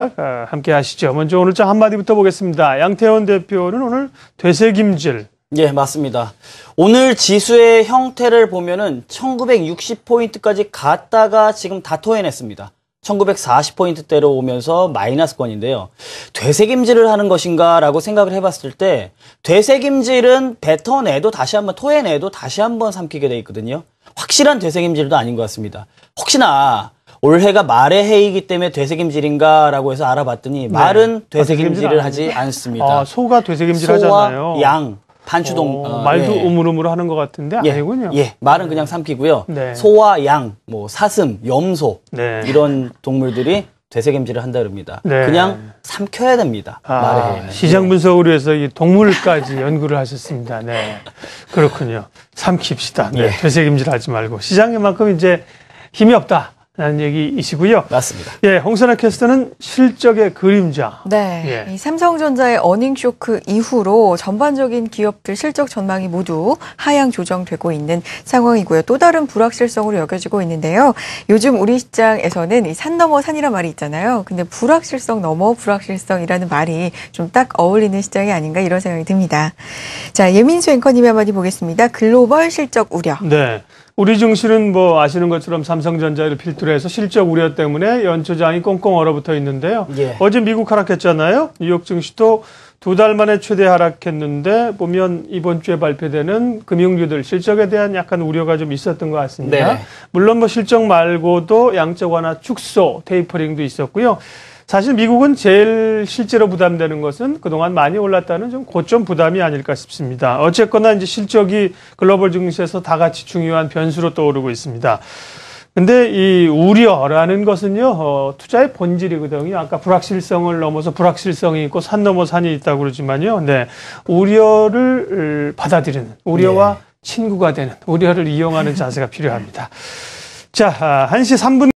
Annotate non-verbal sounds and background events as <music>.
함께 하시죠. 먼저 오늘 좀 한마디부터 보겠습니다. 양태원 대표는 오늘 되새김질. 예, 맞습니다. 오늘 지수의 형태를 보면은 1960포인트까지 갔다가 지금 다 토해냈습니다. 1940포인트대로 오면서 마이너스권인데요. 되새김질을 하는 것인가라고 생각을 해봤을 때 되새김질은 뱉어내도 다시 한번 토해내도 다시 한번 삼키게 돼 있거든요. 확실한 되새김질도 아닌 것 같습니다. 혹시나 올해가 말의 해이기 때문에 되새김질인가라고 해서 알아봤더니 네. 말은 아, 되새김질을 하지 않습니다. 아, 소가 되새김질 하잖아요. 양, 반추동 어, 어, 말도 네. 우물우물 하는 것 같은데 예, 아니군요. 예, 말은 그냥 삼키고요. 네. 소와 양, 뭐 사슴, 염소 네. 이런 동물들이 되새김질을 한다 그럽니다. 네. 그냥 삼켜야 됩니다. 아, 네. 시장 분석을 위해서 이 동물까지 <laughs> 연구를 하셨습니다. 네, 그렇군요. 삼킵시다. 네, 예. 되새김질하지 말고 시장에만큼 이제 힘이 없다. 라는 얘기이시고요. 맞습니다. 예, 홍선아 캐스터는 실적의 그림자. 네. 예. 삼성전자의 어닝 쇼크 이후로 전반적인 기업들 실적 전망이 모두 하향 조정되고 있는 상황이고요. 또 다른 불확실성으로 여겨지고 있는데요. 요즘 우리 시장에서는 이산 넘어 산이란 말이 있잖아요. 근데 불확실성 넘어 불확실성이라는 말이 좀 딱 어울리는 시장이 아닌가 이런 생각이 듭니다. 자, 예민수 앵커님의 한마디 보겠습니다. 글로벌 실적 우려. 네. 우리 증시는 뭐 아시는 것처럼 삼성전자를 필두로 해서 실적 우려 때문에 연초장이 꽁꽁 얼어붙어 있는데요. 예. 어제 미국 하락했잖아요. 뉴욕 증시도 두 달 만에 최대 하락했는데 보면 이번 주에 발표되는 금융주들 실적에 대한 약간 우려가 좀 있었던 것 같습니다. 네. 물론 뭐 실적 말고도 양적 완화 축소 테이퍼링도 있었고요. 사실 미국은 제일 실제로 부담되는 것은 그동안 많이 올랐다는 좀 고점 부담이 아닐까 싶습니다. 어쨌거나 이제 실적이 글로벌 증시에서 다 같이 중요한 변수로 떠오르고 있습니다. 근데 이 우려라는 것은요, 어, 투자의 본질이거든요. 아까 불확실성을 넘어서 불확실성이 있고 산 넘어 산이 있다고 그러지만요. 네. 우려를 받아들이는, 우려와 네. 친구가 되는, 우려를 이용하는 자세가 필요합니다. 자, 1시 아, 3분